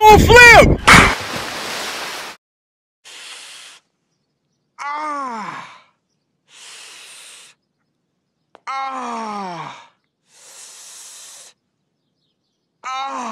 Oh, flip! Ah! Ah! Ah!